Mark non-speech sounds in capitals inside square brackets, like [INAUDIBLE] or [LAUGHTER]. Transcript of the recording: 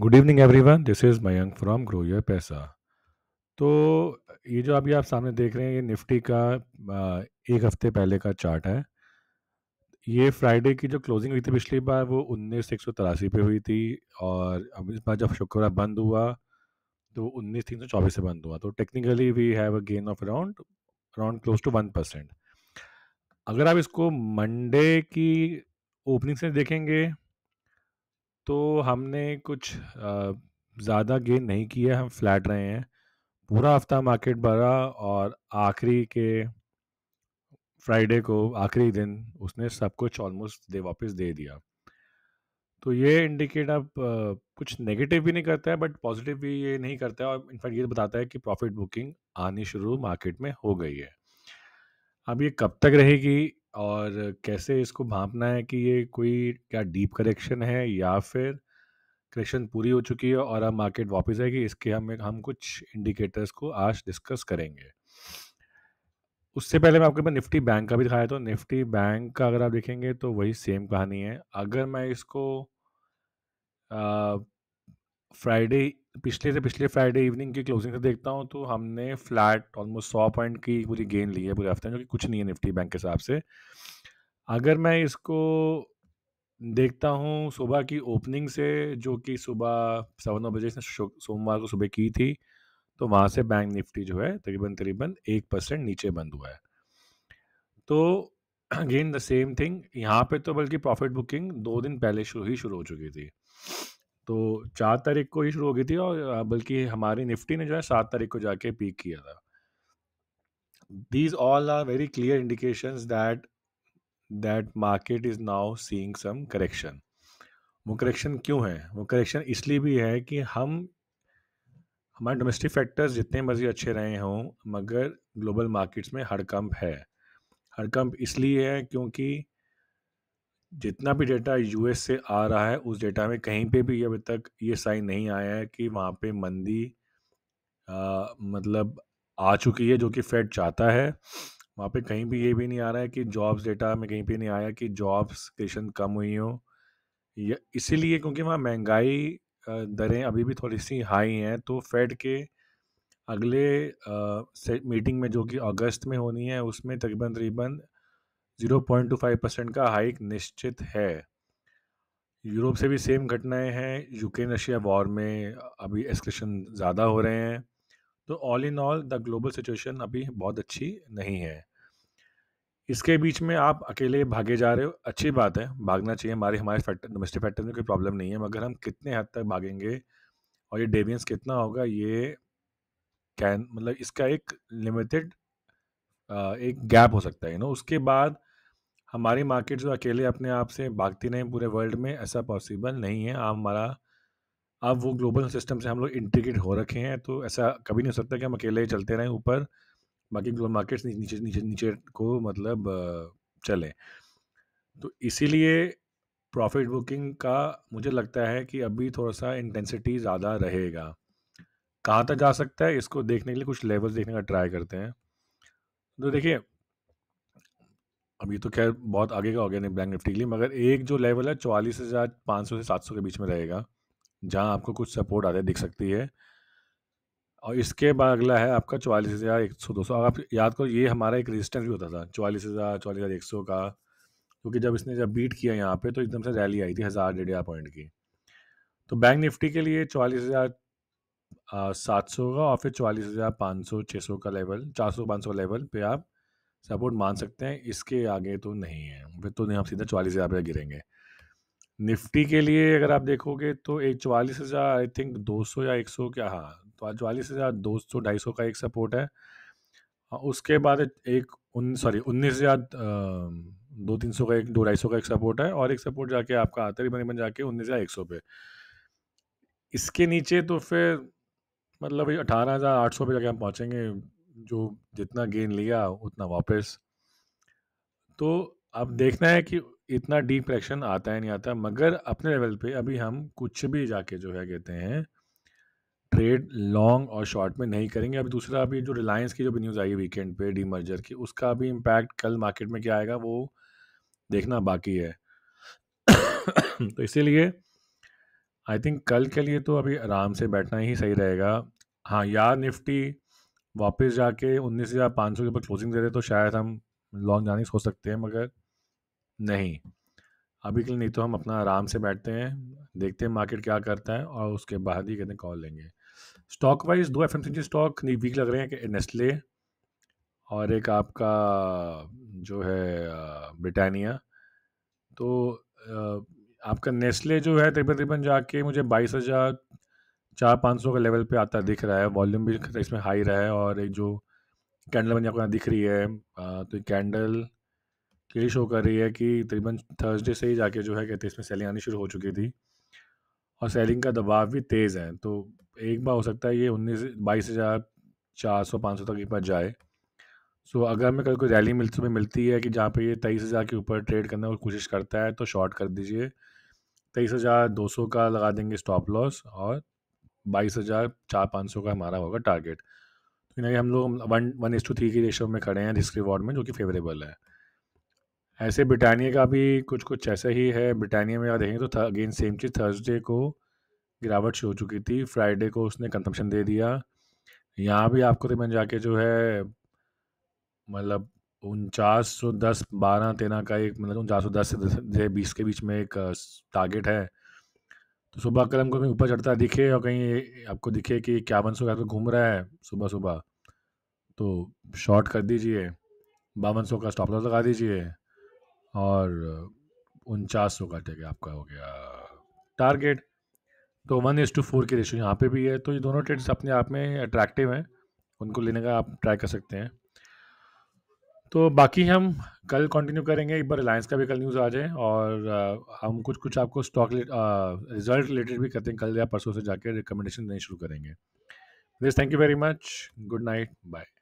Good evening everyone this is Mayank from Grow Your Paisa तो ये जो अभी आप सामने देख रहे हैं ये निफ्टी का एक हफ्ते पहले का चार्ट है ये फ्राइडे की जो क्लोजिंग हुई थी पिछली बार वो उन्नीस एक सौ तिरासी पे हुई थी और अब इस बार जब शुक्रवार बंद हुआ तो उन्नीस तीन सौ चौबीस से बंद हुआ तो technically we have a gain of around around close to one percent अगर आप इसको मंडे की ओपनिंग से देखेंगे तो हमने कुछ ज़्यादा गेन नहीं किया, हम फ्लैट रहे हैं। पूरा हफ्ता मार्केट बढ़ा और आखिरी के फ्राइडे को आखिरी दिन उसने सब कुछ ऑलमोस्ट दे वापस दे दिया। तो ये इंडिकेट अब कुछ नेगेटिव भी नहीं करता है बट पॉज़िटिव भी ये नहीं करता है और इनफैक्ट ये बताता है कि प्रॉफ़िट बुकिंग आनी शुरू मार्केट में हो गई है। अब ये कब तक रहेगी और कैसे इसको भांपना है कि ये कोई क्या डीप करेक्शन है या फिर करेक्शन पूरी हो चुकी है और अब मार्केट वापस आएगी इसके हम हम कुछ इंडिकेटर्स को आज डिस्कस करेंगे उससे पहले मैं आपके पास निफ्टी बैंक का भी दिखाया था निफ्टी बैंक का अगर आप देखेंगे तो वही सेम कहानी है अगर मैं इसको फ्राइडे पिछले से पिछले फ्राइडे इवनिंग की क्लोजिंग से देखता हूँ तो हमने फ्लैट ऑलमोस्ट सौ पॉइंट की पूरी गेन ली है पूरे हफ्ते में जो कि कुछ नहीं है निफ्टी बैंक के हिसाब से अगर मैं इसको देखता हूँ सुबह की ओपनिंग से जो कि सुबह सवा नौ बजे से सोमवार को सुबह की थी तो वहाँ से बैंक निफ्टी जो है तकरीबन तकरीबन एक परसेंट नीचे बंद हुआ है तो अगेन द सेम थिंग यहाँ पे तो बल्कि प्रॉफिट बुकिंग दो दिन पहले शुरू ही शुरू हो चुकी थी तो चार तारीख को ही शुरू हो गई थी और बल्कि हमारी निफ्टी ने जो है सात तारीख को जाके पीक किया था these all are very clear indication that that market is now seeing some correction वो करेक्शन क्यों है वो करेक्शन इसलिए भी है कि हम हमारे डोमेस्टिक फैक्टर्स जितने मर्जी अच्छे रहे हों मगर ग्लोबल मार्केट्स में हड़कंप है हड़कंप इसलिए है क्योंकि जितना भी डेटा यूएस से आ रहा है उस डेटा में कहीं पे भी अभी तक ये साइन नहीं आया है कि वहाँ पे मंदी आ, मतलब आ चुकी है जो कि फेड चाहता है वहाँ पे कहीं भी ये भी नहीं आ रहा है कि जॉब्स डेटा में कहीं पे नहीं आया कि जॉब्स क्रिएशन कम हुई हो या इसीलिए क्योंकि वहाँ महंगाई दरें अभी भी थोड़ी सी हाई हैं तो फेड के अगले आ, मीटिंग में जो कि अगस्त में होनी है उसमें तकरीबन तकरीबन 0.25 परसेंट का हाइक निश्चित है यूरोप से भी सेम घटनाएं हैं यूक्रेन रशिया वॉर में अभी एक्सक्रेशन ज़्यादा हो रहे हैं तो all in all the global situation अभी बहुत अच्छी नहीं है इसके बीच में आप अकेले भागे जा रहे हो अच्छी बात है भागना चाहिए हमारे हमारे फैक्टर डोमेस्टिक फैक्टर में कोई प्रॉब्लम नहीं है मगर हम कितने हद तक भागेंगे और ये डेवियंस कितना होगा ये कैन मतलब इसका एक लिमिटेड एक गैप हो सकता है यू नो उसके बाद हमारी मार्केट जो अकेले अपने आप से भागती नहीं पूरे वर्ल्ड में ऐसा पॉसिबल नहीं है आप हमारा अब वो ग्लोबल सिस्टम से हम लोग इंटीग्रेट हो रखे हैं तो ऐसा कभी नहीं हो सकता कि हम अकेले चलते रहें ऊपर बाकी ग्लोबल मार्केट्स नीचे नीचे नीचे को मतलब चले तो इसीलिए प्रॉफिट बुकिंग का मुझे लगता है कि अभी थोड़ा सा इंटेंसिटी ज़्यादा रहेगा कहाँ तक जा सकता है इसको देखने के लिए कुछ लेवल्स देखने का ट्राई करते हैं तो देखिए अब ये तो खैर बहुत आगे का हो गया बैंक निफ्टी के लिए मगर एक जो लेवल है चौवालीस हज़ार पाँच सौ से सात सौ के बीच में रहेगा जहाँ आपको कुछ सपोर्ट आते दिख सकती है और इसके बाद अगला है आपका चौवालीस हज़ार एक सौ दो सौ आप याद करो ये हमारा एक रेजिस्टेंस भी होता था चौवालीस हज़ार चौवालीस हज़ार एक सौ का क्योंकि जब इसने जब बीट किया यहाँ पे तो एकदम से रैली आई थी हज़ार डेढ़ हज़ार पॉइंट की तो बैंक निफ्टी के लिए चौवालीस हज़ार सात सौ का और फिर चौवालीस हज़ार पाँच सौ छः सौ का लेवल चार सौ पाँच सौ लेवल पे आप सपोर्ट मान सकते हैं इसके आगे तो नहीं है फिर तो नहीं आप सीधा चवालीस हज़ार रुपये गिरेंगे निफ्टी के लिए अगर आप देखोगे तो एक चवालीस हज़ार आई थिंक दो सौ या एक सौ क्या हाँ तो चवालीस हज़ार दो सौ ढाई सौ का एक सपोर्ट है उसके बाद एक उन सॉरी उन्नीस हज़ार दो तीन सौ का एक दो ढाई सौ का एक सपोर्ट है और एक सपोर्ट जाके आपका आता बन जाके उन्नीस हज़ार एक सौ पे इसके नीचे तो फिर मतलब अठारह हज़ार आठ सौ पे जाके हम पहुँचेंगे जो जितना गेन लिया उतना वापस तो अब देखना है कि इतना डीप एक्शन आता है नहीं आता मगर अपने लेवल पे अभी हम कुछ भी जाके जो है कहते हैं ट्रेड लॉन्ग और शॉर्ट में नहीं करेंगे अभी दूसरा अभी जो रिलायंस की जो भी न्यूज़ आई है वीकेंड पे मर्जर की उसका भी इम्पैक्ट कल मार्केट में क्या आएगा वो देखना बाकी है [COUGHS] तो इसीलिए आई थिंक कल के लिए तो अभी आराम से बैठना ही सही रहेगा हाँ यार निफ्टी वापस जाके उन्नीस हज़ार पाँच सौ के ऊपर क्लोजिंग दे रहे तो शायद हम लॉन्ग जाने सोच सकते हैं मगर नहीं अभी के लिए नहीं तो हम अपना आराम से बैठते हैं देखते हैं मार्केट क्या करता है और उसके बाद ही कहते हैं कॉल लेंगे स्टॉक वाइज दो एफ स्टॉक वीक लग रहे हैं कि नेस्ले और एक आपका जो है ब्रिटानिया तो आपका नेस्ले जो है तकरीबन तकरीबन जाके मुझे बाईस हज़ार चार पाँच सौ के लेवल पे आता हम्म। दिख रहा है वॉल्यूम भी इसमें हाई रहा है और एक जो कैंडल बनी आपको यहाँ दिख रही है तो ये कैंडल ये शो कर रही है कि तकरीबन थर्सडे से ही जाके जो है कहते हैं इसमें सेलिंग आनी शुरू हो चुकी थी और सेलिंग का दबाव भी तेज़ है तो एक बार हो सकता है ये उन्नीस बाईस हज़ार चार सौ पाँच सौ तक एक बार जाए सो अगर हमें कल कोई रैली मिल सुबह मिलती है कि जहाँ पे ये तेईस हज़ार के ऊपर ट्रेड करने की कोशिश करता है तो शॉर्ट कर दीजिए तेईस हज़ार दो सौ का लगा देंगे स्टॉप लॉस और बाईस हज़ार चार पाँच सौ का हमारा होगा टारगेट तो यानी हम लोग one one as to three की रेशो में खड़े हैं रिस्क रिवॉर्ड में जो कि फेवरेबल है ऐसे ब्रिटानिया का भी कुछ कुछ ऐसा ही है ब्रिटानिया में आप देखेंगे तो अगेन सेम चीज़ थर्सडे को गिरावट हो चुकी थी फ्राइडे को उसने कंजम्पशन दे दिया यहाँ भी आपको तकरीबन तो जाके जो है मतलब उनचास सौ दस बारह तेरह का एक मतलब उनचास सौ दस से बीस के बीच में एक टारगेट है तो सुबह कल हमको कहीं ऊपर चढ़ता दिखे और कहीं आपको दिखे कि इक्यावन सौ का तो घूम रहा है सुबह सुबह तो शॉर्ट कर दीजिए बावन सौ का स्टॉप लॉस लगा दीजिए और उनचास सौ का ठीक आपका हो गया टारगेट तो वन एज टू फोर की रेशो यहाँ पे भी है तो ये दोनों ट्रेड्स अपने आप में अट्रैक्टिव हैं उनको लेने का आप ट्राई कर सकते हैं तो बाकी हम कल कंटिन्यू करेंगे एक बार रिलायंस का भी कल न्यूज़ आ जाए और हम कुछ कुछ आपको स्टॉक रिजल्ट रिलेटेड भी करते हैं कल या परसों से जाकर रिकमेंडेशन देने शुरू करेंगे this thank you very much good night bye